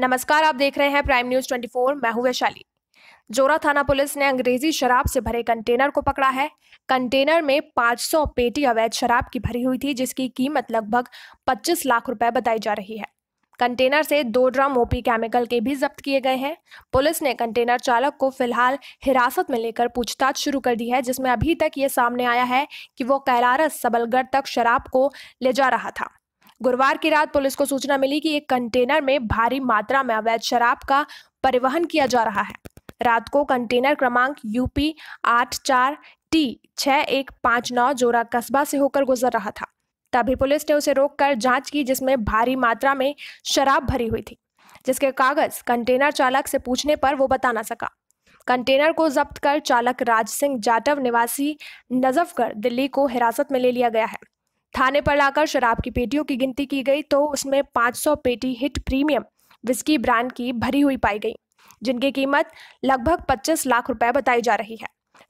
नमस्कार आप देख रहे हैं प्राइम न्यूज 24 मैं हूं वैशाली जोरा थाना पुलिस ने अंग्रेजी शराब से भरे कंटेनर को पकड़ा है कंटेनर में 500 पेटी अवैध शराब की भरी हुई थी जिसकी कीमत लगभग 25 लाख रुपए बताई जा रही है कंटेनर से दो ड्रम ओपी केमिकल के भी जब्त किए गए हैं पुलिस ने कंटेनर चालक को फिलहाल हिरासत में लेकर पूछताछ शुरू कर दी है जिसमें अभी तक ये सामने आया है कि वो कैलारस सबलगढ़ तक शराब को ले जा रहा था गुरुवार की रात पुलिस को सूचना मिली कि एक कंटेनर में भारी मात्रा में अवैध शराब का परिवहन किया जा रहा है रात को कंटेनर क्रमांक यूपी आठ चार टी छः एक पाँच नौ जोरा कस्बा से होकर गुजर रहा था तभी पुलिस ने उसे रोककर जांच की जिसमें भारी मात्रा में शराब भरी हुई थी जिसके कागज कंटेनर चालक से पूछने पर वो बता ना सका कंटेनर को जब्त कर चालक राज सिंह जाटव निवासी नजफगढ़ दिल्ली को हिरासत में ले लिया गया है थाने पर लाकर शराब की पेटियों की गिनती की गई तो उसमें 500 पेटी हिट प्रीमियम विस्की ब्रांड की भरी हुई पाई गई जिनकी कीमत लगभग 25 लाख रुपए बताई जा रही है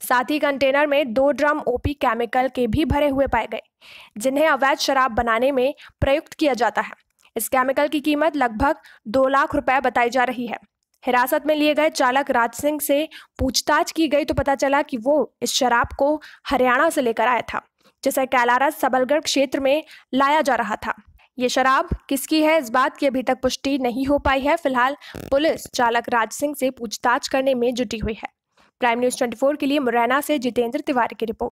साथ ही कंटेनर में दो ड्रम ओपी केमिकल के भी भरे हुए पाए गए जिन्हें अवैध शराब बनाने में प्रयुक्त किया जाता है इस केमिकल की कीमत लगभग दो लाख रुपए बताई जा रही है हिरासत में लिए गए चालक राज सिंह से पूछताछ की गई तो पता चला कि वो इस शराब को हरियाणा से लेकर आया था जिसे कैलारा सबलगढ़ क्षेत्र में लाया जा रहा था ये शराब किसकी है इस बात की अभी तक पुष्टि नहीं हो पाई है फिलहाल पुलिस चालक राज सिंह से पूछताछ करने में जुटी हुई है प्राइम न्यूज 24 के लिए मुरैना से जितेंद्र तिवारी की रिपोर्ट